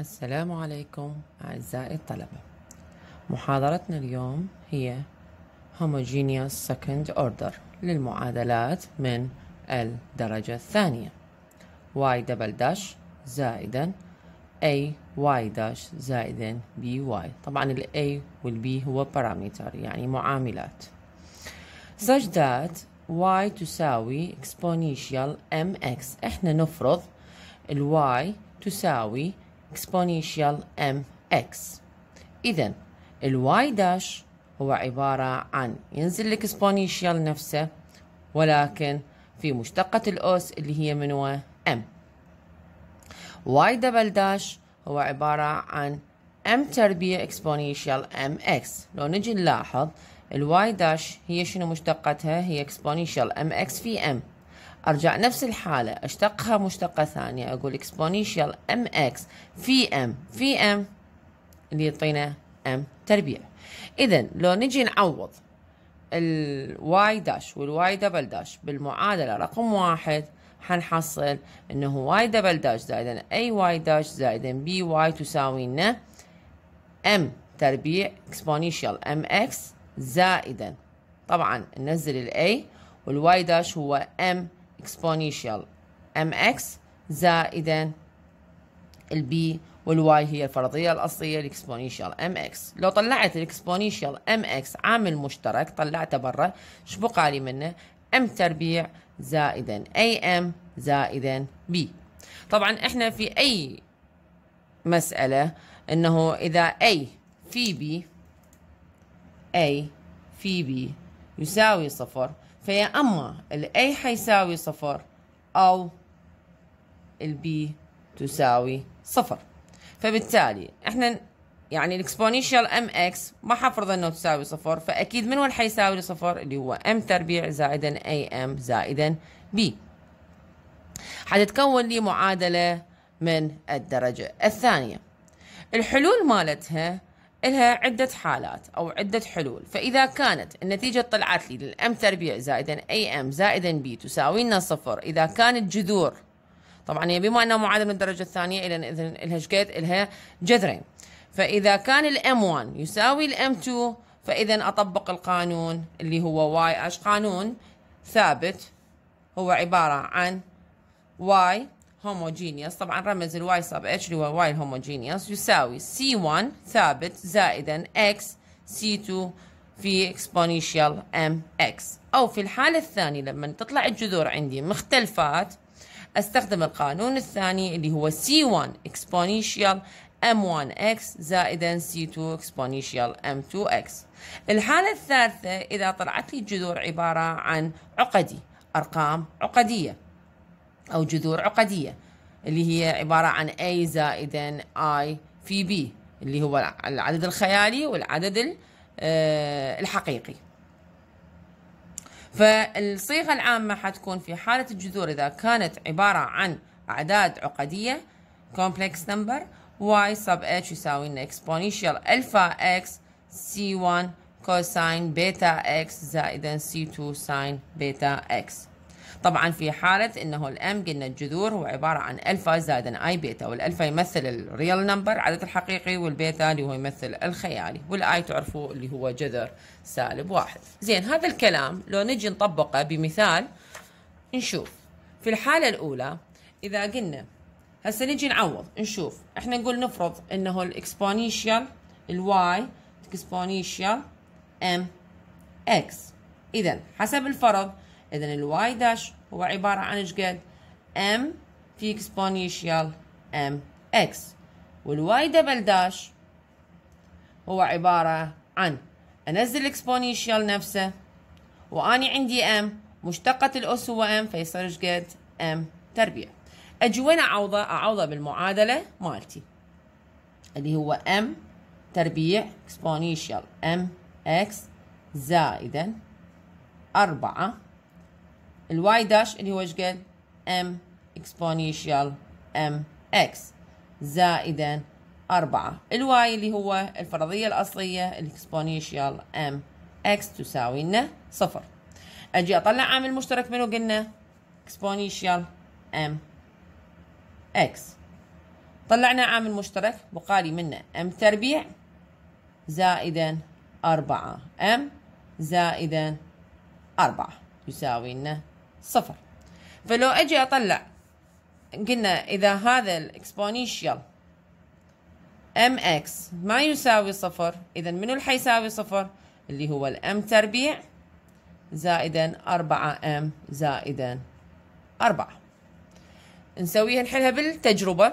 السلام عليكم أعزائي الطلبة محاضرتنا اليوم هي Homogeneous Second Order للمعادلات من الدرجة الثانية y دبل dash زائدا a y dash زائدا b y طبعا ال a وال b هو بارامتر يعني معاملات such that y تساوي exponential mx احنا نفرض ال y تساوي exponential mx إذا الواي داش هو عبارة عن ينزل exponential نفسه ولكن في مشتقة الأس اللي هي منو m واي دبل داش هو عبارة عن m تربيع exponential mx لو نجي نلاحظ الواي داش هي شنو مشتقتها هي exponential mx في m ارجع نفس الحاله اشتقها مشتقه ثانيه اقول اكسبونيشال ام اكس في ام في ام اللي يعطينا ام تربيع اذا لو نجي نعوض الواي داش والواي دبل داش بالمعادله رقم واحد حنحصل انه واي دبل داش زائدا اي واي داش زائدا بي واي تساوي لنا ام تربيع اكسبونيشال ام اكس زائدا طبعا ننزل الاي والواي داش هو ام اكسبونيشال ام اكس زائدا البي والواي هي الفرضيه الاصليه الاكسبونيشال ام اكس لو طلعت الاكسبونيشال ام اكس عامل مشترك طلعته برا ايش بقى لي منه ام تربيع زائدا اي ام زائدا بي طبعا احنا في اي مساله انه اذا اي في بي اي في بي يساوي صفر فيا اما الاي حيساوي صفر او البي تساوي صفر فبالتالي احنا يعني الاكسبوننشال ام اكس ما حفرض انه تساوي صفر فاكيد من هو اللي حيساوي لصفر اللي هو ام تربيع زائدا اي ام زائدا بي حتتكون لي معادله من الدرجه الثانيه الحلول مالتها لها عدة حالات أو عدة حلول فإذا كانت النتيجة طلعت لي للأم تربيع زائدا أي أم زائدا بي تساوي لنا صفر إذا كانت جذور طبعا هي يعني بما أنها معادلة من الدرجة الثانية إلى إذن إلها شكيت إلها جذرين فإذا كان الأم 1 يساوي الأم 2 فإذا أطبق القانون اللي هو واي أش قانون ثابت هو عبارة عن واي هوموجينيوس طبعا رمز الواي سب اتش اللي هو واي هوموجينيوس يساوي سي 1 ثابت زائدا X سي 2 في ام mx أو في الحالة الثانية لما تطلع الجذور عندي مختلفات استخدم القانون الثاني اللي هو سي 1 exponential m1x زائدا سي 2 exponential m2x الحالة الثالثة إذا طلعت لي الجذور عبارة عن عقدي أرقام عقدية أو جذور عقدية اللي هي عبارة عن A زائدا I في B اللي هو العدد الخيالي والعدد آه، الحقيقي فالصيغة العامة حتكون في حالة الجذور إذا كانت عبارة عن أعداد عقدية complex number y sub h يساوي لنا exponential alpha x c1 cosine beta x زائدا c2 sine beta x طبعا في حالة انه الام قلنا الجذور هو عبارة عن الفا زائد اي بيتا والالفا يمثل الريال نمبر عدد الحقيقي والبيتا اللي هو يمثل الخيالي والاي تعرفوا اللي هو جذر سالب واحد زين هذا الكلام لو نجي نطبقه بمثال نشوف في الحالة الاولى اذا قلنا هسه نجي نعوض نشوف احنا نقول نفرض انه الاكسبونيشال الواي اكسبونيشال ام اكس اذا حسب الفرض اذا الواي داش هو عباره عن ايش قد ام في اكسبوننشال ام اكس والواي دبل داش هو عباره عن انزل اكسبوننشال نفسه واني عندي ام مشتقه الاس هو ام فيصير ايش قد ام تربيع اجي وين اعوضه اعوضه بالمعادله مالتي اللي هو ام تربيع اكسبوننشال ام اكس زائدا أربعة الواي داش اللي هو ايش قال ام اكسبوننشال ام اكس زائدا أربعة الواي اللي هو الفرضية الأصلية الاكسبوننشال ام اكس تساوي لنا صفر أجي أطلع عامل مشترك منه قلنا اكسبوننشال ام اكس طلعنا عامل مشترك بقالي منه ام تربيع زائدا أربعة ام زائدا أربعة يساوي لنا صفر فلو اجي اطلع قلنا اذا هذا الاكسبونيشال ام اكس ما يساوي صفر اذا منو اللي حيساوي صفر اللي هو الام تربيع زائدا أربعة ام زائدا أربعة نسويها نحلها بالتجربة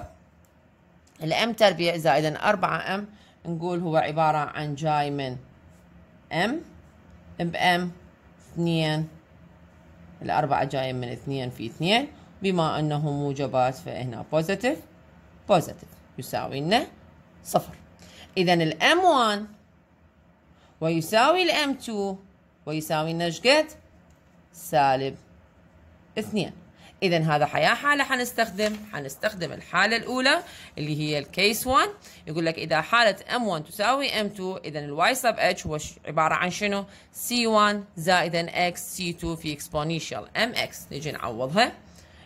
الام تربيع زائدا أربعة ام نقول هو عبارة عن جاي من ام بام اثنين الأربعة جاية من اثنين في اثنين بما أنه موجبات فهنا بوزيتيف بوزيتيف يساوي لنا صفر إذا الام 1 ويساوي الام 2 ويساوي لنا شقد؟ سالب اثنين اذا هذا حياه حاله حنستخدم حنستخدم الحاله الاولى اللي هي الكيس 1 يقول لك اذا حاله m1 تساوي m2 اذا الواي سب h هو عباره عن شنو c1 زائدا x c2 في exponential mx نجي نعوضها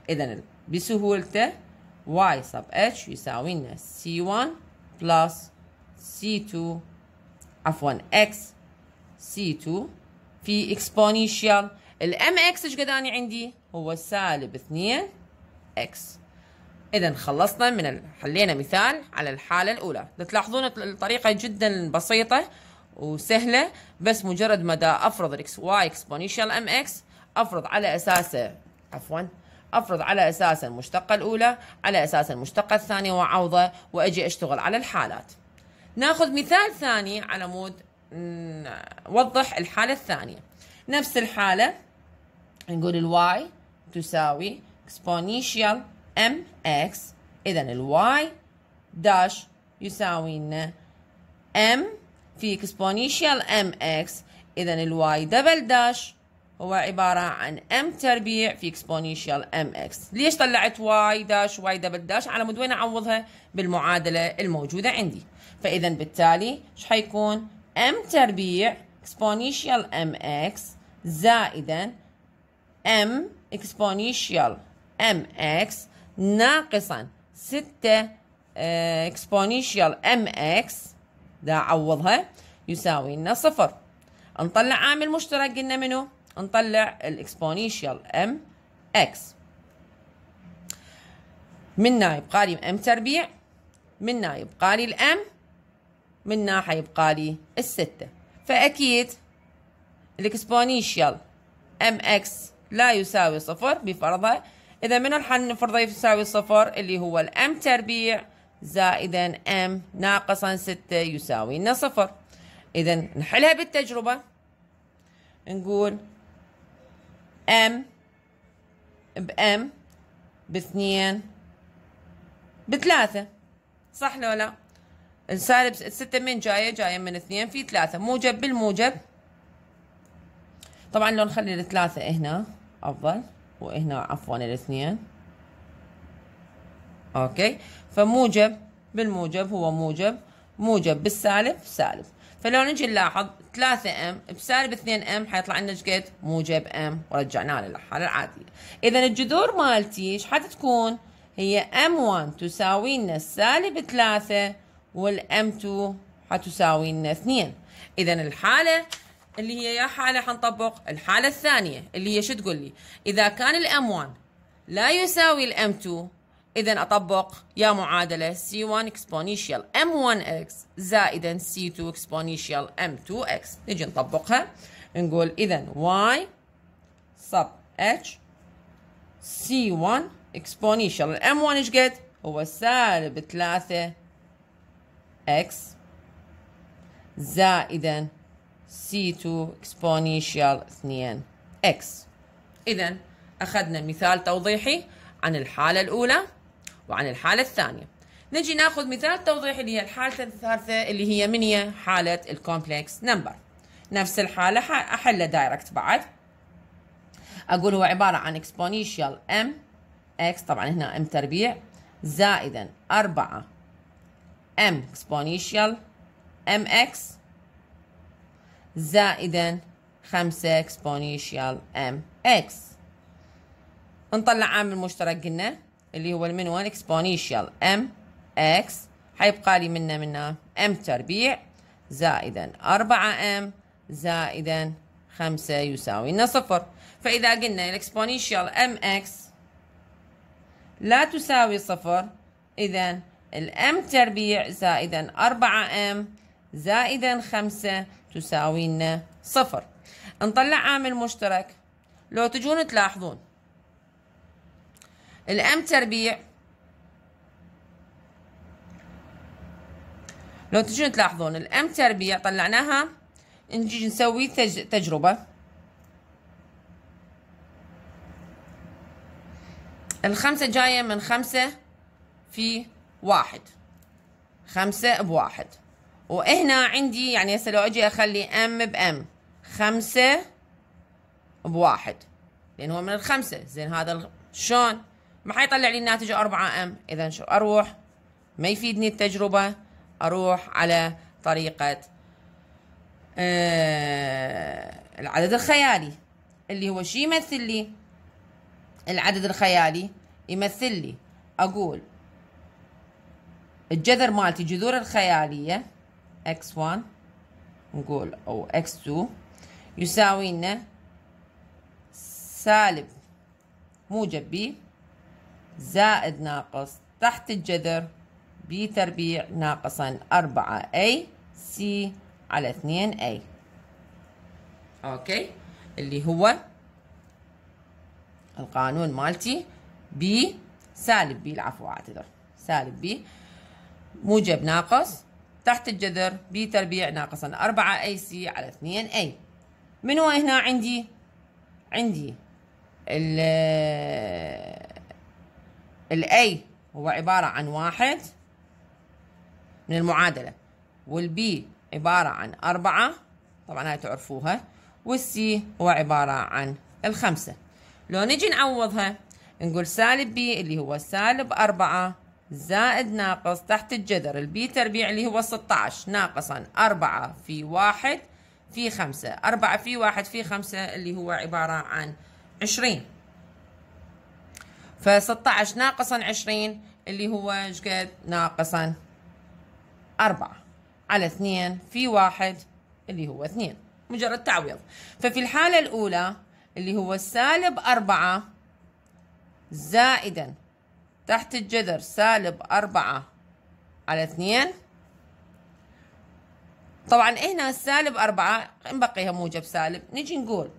اذا بسهولته y sub h يساوي لنا c1 بلس c2 عفوا x c2 في exponential الام اكس ايش قد اني عندي؟ هو سالب 2 اكس. اذا خلصنا من حلينا مثال على الحاله الاولى، تلاحظون الطريقه جدا بسيطه وسهله بس مجرد ما افرض الاكس واي اكسبوننشال ام اكس افرض على اساسه عفوا افرض على اساس المشتقه الاولى على اساس المشتقه الثانيه واعوضه واجي اشتغل على الحالات ناخذ مثال ثاني على مود نوضح الحاله الثانيه نفس الحاله نقول الواي تساوي exponential mx إذا الواي داش يساوي لنا m في exponential mx إذا الواي دبل داش هو عبارة عن m تربيع في exponential mx ليش طلعت y داش y دبل داش على مود وين أعوضها بالمعادلة الموجودة عندي فإذا بالتالي ايش حيكون m تربيع exponential mx زائدا ام اكسبونيشيال ام اكس ناقصا 6 اكسبونيشيال ام اكس ده عوضها يساوي لنا صفر نطلع عامل مشترك قلنا منه نطلع الاكسبونيشال ام اكس منا يبقى لي ام تربيع منا يبقى لي الام منا حيبقى لي الستة فأكيد الاكسبونيشال ام اكس لا يساوي صفر بفرضها إذا منو نفرضه يساوي صفر اللي هو الأم تربيع زائدا أم ناقصا ستة يساوي لنا صفر إذا نحلها بالتجربة نقول أم بأم باثنين بثلاثة صح لو لا؟ السالب ستة من جاية جاية من اثنين في ثلاثة موجب بالموجب طبعا لو نخلي الثلاثة هنا افضل وهنا عفوا الاثنين اوكي فموجب بالموجب هو موجب موجب بالسالب سالب فلو نجي نلاحظ 3 ام بسالب 2 ام حيطلع لنا قد موجب ام ورجعناه للحاله العاديه اذا الجذور مالتي ايش حتكون هي ام 1 تساوي لنا سالب 3 والام 2 حتساوي لنا 2 اذا الحاله اللي هي يا حاله حنطبق الحاله الثانيه اللي هي شو تقول لي اذا كان الام 1 لا يساوي الام 2 اذا اطبق يا معادله سي 1 exponential m 1 x زائدا c 2 exponential m 2 x نجي نطبقها نقول اذا Y sub h c1 exponential الام 1 ايش قد؟ هو سالب 3 x زائدا c2 exponential 2 x إذا أخذنا مثال توضيحي عن الحالة الأولى وعن الحالة الثانية نجي ناخذ مثال توضيحي اللي هي الحالة الثالثة اللي هي من هي حالة الكومبلكس نمبر نفس الحالة أحلها دايركت بعد أقول هو عبارة عن exponential m x طبعا هنا m تربيع زائدا 4 m exponential m x زائدا خمسة اكسبونيشيال ام اكس نطلع عامل مشترك قلنا اللي هو من اكسبونيشال اكسبونيشيال ام اكس حيبقى لي منا منا ام تربيع زائدا اربعة ام زائدا خمسة يساوي لنا صفر فإذا قلنا الاكسبونيشيال ام اكس لا تساوي صفر إذا الام تربيع زائدا اربعة ام زائدا خمسة تساوي لنا صفر نطلع عامل مشترك لو تجون تلاحظون الام تربيع لو تجون تلاحظون الام تربيع طلعناها نجي نسوي تجربة الخمسة جاية من خمسة في واحد خمسة بواحد وهنا عندي يعني هسه لو اجي اخلي ام بام خمسة بواحد لان هو من الخمسة زين هذا شلون ما حيطلع لي الناتج أربعة ام اذا شو اروح ما يفيدني التجربة اروح على طريقة آه، العدد الخيالي اللي هو شو يمثل لي العدد الخيالي يمثل لي اقول الجذر مالتي جذور الخياليه x1 نقول أو x2 يساوي لنا سالب موجب ب زائد ناقص تحت الجذر ب تربيع ناقصا 4 اي سي على 2 a اوكي اللي هو القانون مالتي ب سالب ب العفو اعتذر سالب ب موجب ناقص تحت الجذر ب تربيع ناقصا 4 اي سي على 2 اي من هو هنا عندي عندي ال الاي هو عبارة عن واحد من المعادلة والبي عبارة عن أربعة طبعا هاي تعرفوها والسي هو عبارة عن الخمسة لو نجي نعوضها نقول سالب بي اللي هو سالب أربعة زائد ناقص تحت الجذر البي تربيع اللي هو 16 ناقصا 4 في 1 في 5 4 في 1 في 5 اللي هو عبارة عن 20 ف 16 ناقصا 20 اللي هو ايش ناقصا 4 على 2 في 1 اللي هو 2 مجرد تعويض ففي الحالة الأولى اللي هو سالب 4 زائدا تحت الجذر سالب أربعة على اثنين طبعا هنا سالب أربعة نبقيها موجب سالب نجي نقول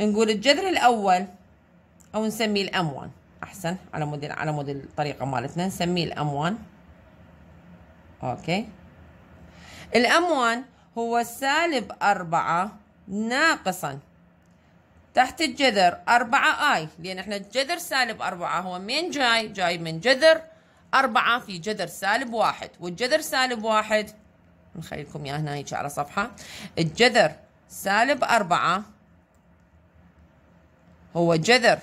نقول الجذر الأول أو نسميه الأم 1 أحسن على مود على مود الطريقة مالتنا نسميه الأم 1 أوكي الأم 1 هو سالب أربعة ناقصا تحت الجذر 4 اي لان احنا الجذر سالب 4 هو منين جاي؟ جاي من جذر 4 في جذر سالب واحد والجذر سالب واحد نخليكم اياه هنا هيك على صفحه الجذر سالب 4 هو جذر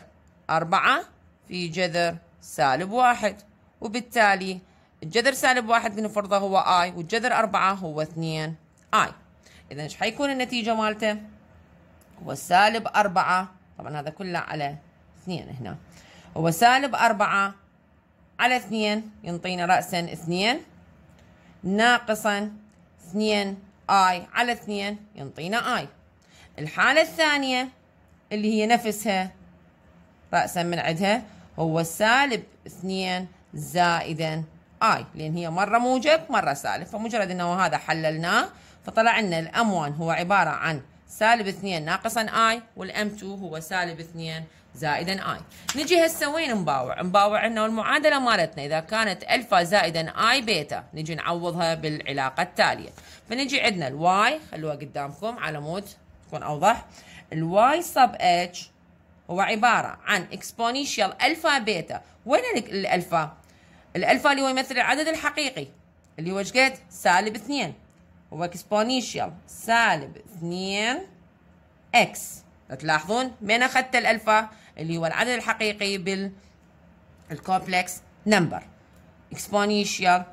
4 في جذر سالب واحد وبالتالي الجذر سالب واحد بنفرضه هو اي والجذر 4 هو 2 اي اذا ايش حيكون النتيجه مالته؟ هو سالب أربعة طبعا هذا كله على اثنين هنا هو سالب أربعة على اثنين ينطينا رأسا اثنين ناقصا اثنين اي على اثنين ينطينا اي الحالة الثانية اللي هي نفسها رأسا من عندها هو سالب اثنين زائدا اي لان هي مرة موجب مرة سالب فمجرد انه هذا حللناه فطلع لنا الام 1 هو عبارة عن سالب 2 ناقصا اي والام 2 هو سالب 2 زائدا اي نجي هسه وين نباوع نباوع انه المعادله مالتنا اذا كانت الفا زائدا اي بيتا نجي نعوضها بالعلاقه التاليه فنجي عندنا الواي خلوها قدامكم على مود تكون اوضح الواي صب اتش هو عباره عن اكسبونيشال الفا بيتا وين الالفا الالفا اللي هو يمثل العدد الحقيقي اللي هو قد سالب 2 هو يلا سالب 2 اكس تلاحظون من اخذت الالفا اللي هو العدد الحقيقي بالكومبلكس نمبر اكسبونيشال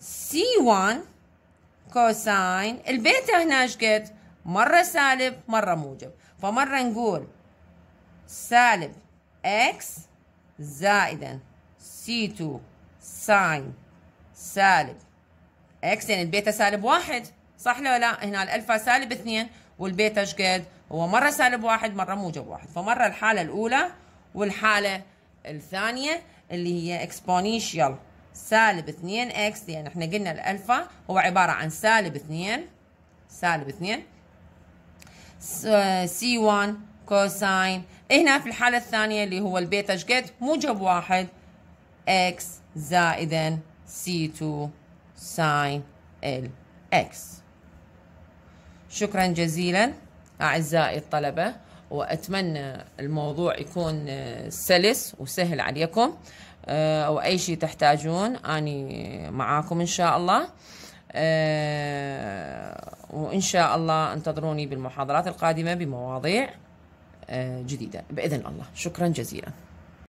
سي 1 كوساين البيتا هنا ايش قد؟ مرة سالب مرة موجب فمرة نقول سالب اكس زائدا سي 2 ساين سالب اكس يعني البيتا سالب واحد صح لو لا هنا الالفا سالب اثنين والبيتا شقد هو مره سالب واحد مره موجب واحد فمره الحاله الاولى والحاله الثانيه اللي هي اكسبونينشال سالب اثنين اكس لان يعني احنا قلنا الالفا هو عباره عن سالب اثنين سالب اثنين سي 1 كوساين هنا في الحاله الثانيه اللي هو البيتا شقد موجب واحد اكس زائدا سي 2 ساين ال اكس شكرا جزيلا اعزائي الطلبه واتمنى الموضوع يكون آه، سلس وسهل عليكم آه، او اي شيء تحتاجون اني معاكم ان شاء الله آه، وان شاء الله انتظروني بالمحاضرات القادمه بمواضيع جديده باذن الله شكرا جزيلا